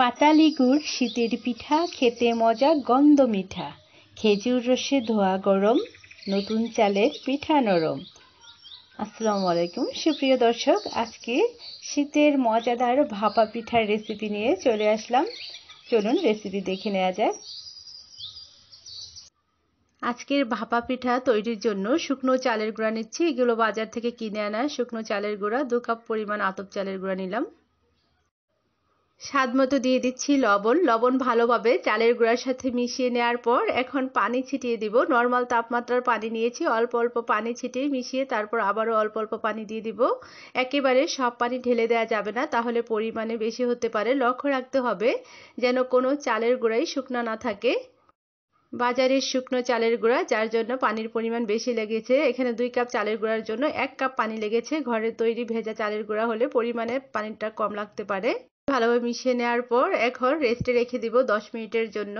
পাতালি গুড় শীতের পিঠা খেতে মজা গন্ধ মিঠা খেজুর রসে ধোয়া গরম নতুন চালের পিঠা নরম আসসালামু আলাইকুম সুপ্রিয় দর্শক আজকে শীতের মজাদার ভাপা পিঠার রেসিপি নিয়ে চলে আসলাম চলুন রেসিপি দেখে নেওয়া যাক আজকের ভাপা পিঠা তৈরির জন্য শুকনো চালের গুঁড়া নিচ্ছি এগুলো বাজার থেকে কিনে আনা শুকনো চালের গুঁড়া দু কাপ পরিমাণ আতপ চালের গুঁড়া নিলাম স্বাদ মতো দিয়ে দিচ্ছি লবণ লবণ ভালোভাবে চালের গুঁড়ার সাথে মিশিয়ে নেওয়ার পর এখন পানি ছিটিয়ে দিব নর্মাল তাপমাত্রার পানি নিয়েছি অল্প অল্প পানি ছিটিয়ে মিশিয়ে তারপর আবারও অল্প অল্প পানি দিয়ে দিব একেবারে সব পানি ঢেলে দেওয়া যাবে না তাহলে পরিমাণে বেশি হতে পারে লক্ষ্য রাখতে হবে যেন কোনো চালের গুঁড়াই শুকনো না থাকে বাজারের শুকনো চালের গুঁড়া যার জন্য পানির পরিমাণ বেশি লেগেছে এখানে দুই কাপ চালের গুঁড়ার জন্য এক কাপ পানি লেগেছে ঘরে তৈরি ভেজা চালের গুঁড়া হলে পরিমাণে পানিটা কম লাগতে পারে ভালোভাবে মিশিয়ে নেওয়ার পর এখন রেস্টে রেখে দিব দশ মিনিটের জন্য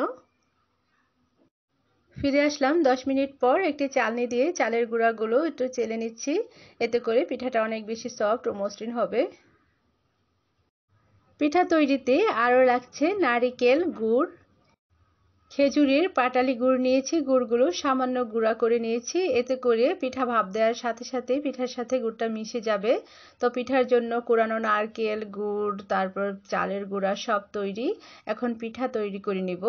ফিরে আসলাম দশ মিনিট পর একটি চালনি দিয়ে চালের গুঁড়াগুলো একটু চেলে নিচ্ছি এতে করে পিঠাটা অনেক বেশি সফট ও মসৃণ হবে পিঠা তৈরিতে আরও লাগছে নারিকেল গুড় খেজুরের পাটালি গুড় নিয়েছি গুড়গুলো সামান্য গুঁড়া করে নিয়েছি এতে করে পিঠা ভাব দেওয়ার সাথে সাথে পিঠার সাথে গুড়টা মিশে যাবে তো পিঠার জন্য কোরানো নারকেল গুড় তারপর চালের গুঁড়া সব তৈরি এখন পিঠা তৈরি করে নেব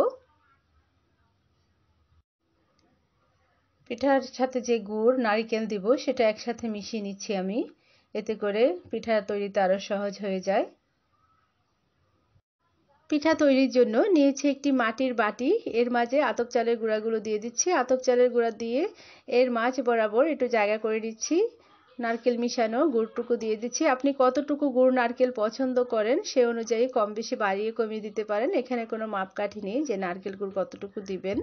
পিঠার সাথে যে গুড় নারিকেল দিব সেটা একসাথে মিশিয়ে নিচ্ছি আমি এতে করে পিঠা তৈরিতে আরও সহজ হয়ে যায় পিঠা তৈরির জন্য নিয়েছি একটি মাটির বাটি এর মাঝে আতপ চালের গুঁড়াগুলো দিয়ে দিচ্ছি আতপ চালের গুঁড়া দিয়ে এর মাছ বরাবর একটু জায়গা করে নিচ্ছি নারকেল মিশানো গুড়টুকু দিয়ে দিচ্ছি আপনি কতটুকু গুড় নারকেল পছন্দ করেন সে অনুযায়ী কম বেশি বাড়িয়ে কমিয়ে দিতে পারেন এখানে কোনো মাপকাঠি নেই যে নারকেল গুড় কতটুকু দিবেন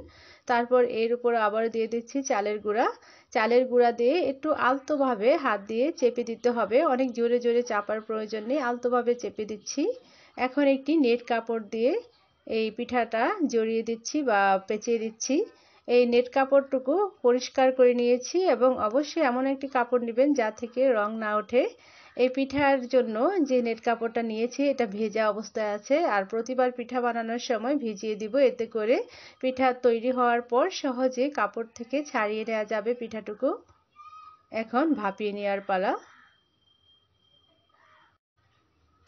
তারপর এর উপর আবার দিয়ে দিচ্ছি চালের গুঁড়া চালের গুঁড়া দিয়ে একটু আলতোভাবে হাত দিয়ে চেপে দিতে হবে অনেক জোরে জোরে চাপার প্রয়োজন নেই আলতোভাবে চেপে দিচ্ছি এখন একটি নেট কাপড় দিয়ে এই পিঠাটা জড়িয়ে দিচ্ছি বা পেঁচিয়ে দিচ্ছি এই নেট কাপড়টুকু পরিষ্কার করে নিয়েছি এবং অবশ্যই এমন একটি কাপড় নেবেন যা থেকে রং না ওঠে এই পিঠার জন্য যে নেট কাপড়টা নিয়েছি এটা ভেজা অবস্থায় আছে আর প্রতিবার পিঠা বানানোর সময় ভিজিয়ে দিব এতে করে পিঠা তৈরি হওয়ার পর সহজে কাপড় থেকে ছাড়িয়ে নেওয়া যাবে পিঠাটুকু এখন ভাপিয়ে নেওয়ার পালা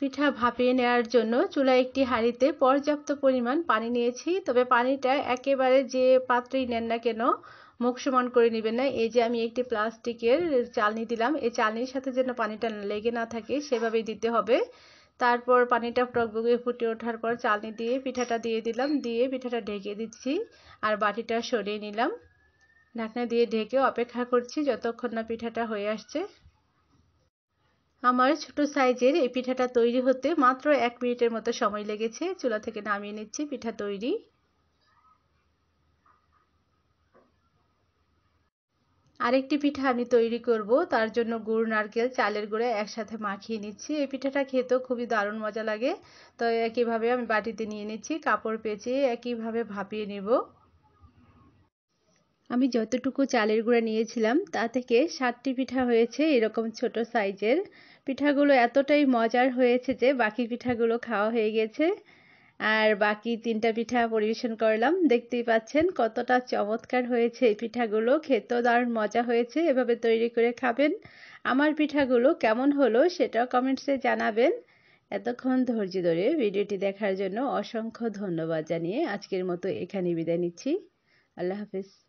পিঠা ভাপিয়ে নেওয়ার জন্য চুলায় একটি হাঁড়িতে পর্যাপ্ত পরিমাণ পানি নিয়েছি তবে পানিটা একেবারে যে পাত্রেই নেন না কেন মুখ সমান করে নেবেন না এই যে আমি একটি প্লাস্টিকের চালনি দিলাম এই চালনির সাথে যেন পানিটা লেগে না থাকে সেভাবেই দিতে হবে তারপর পানিটা টকবগে ফুটে ওঠার পর চালনি দিয়ে পিঠাটা দিয়ে দিলাম দিয়ে পিঠাটা ঢেকে দিচ্ছি আর বাটিটা সরিয়ে নিলাম ঢাকনা দিয়ে ঢেকে অপেক্ষা করছি যতক্ষণ না পিঠাটা হয়ে আসছে আমার ছোট সাইজের এই পিঠাটা তৈরি হতে মাত্র এক মিনিটের মতো সময় লেগেছে চুলা থেকে নামিয়ে নিচ্ছি পিঠা তৈরি আরেকটি পিঠা আমি তৈরি করব তার জন্য গুড় নারকেল চালের গুঁড়ে একসাথে মাখিয়ে নিচ্ছি এই পিঠাটা খেতেও খুবই দারুণ মজা লাগে তো একইভাবে আমি বাটিতে নিয়ে নিচ্ছি কাপড় পেঁচিয়ে একইভাবে ভাপিয়ে নেব আমি যতটুকু চালের গুঁড়া নিয়েছিলাম তা থেকে সাতটি পিঠা হয়েছে এরকম ছোট সাইজের পিঠাগুলো এতটাই মজার হয়েছে যে বাকি পিঠাগুলো খাওয়া হয়ে গেছে আর বাকি তিনটা পিঠা পরিবেশন করলাম দেখতেই পাচ্ছেন কতটা চমৎকার হয়েছে এই পিঠাগুলো খেতেও দারুণ মজা হয়েছে এভাবে তৈরি করে খাবেন আমার পিঠাগুলো কেমন হলো সেটাও কমেন্টসে জানাবেন এতক্ষণ ধৈর্য ধরে ভিডিওটি দেখার জন্য অসংখ্য ধন্যবাদ জানিয়ে আজকের মতো এখানে বিদায় নিচ্ছি আল্লাহ হাফিজ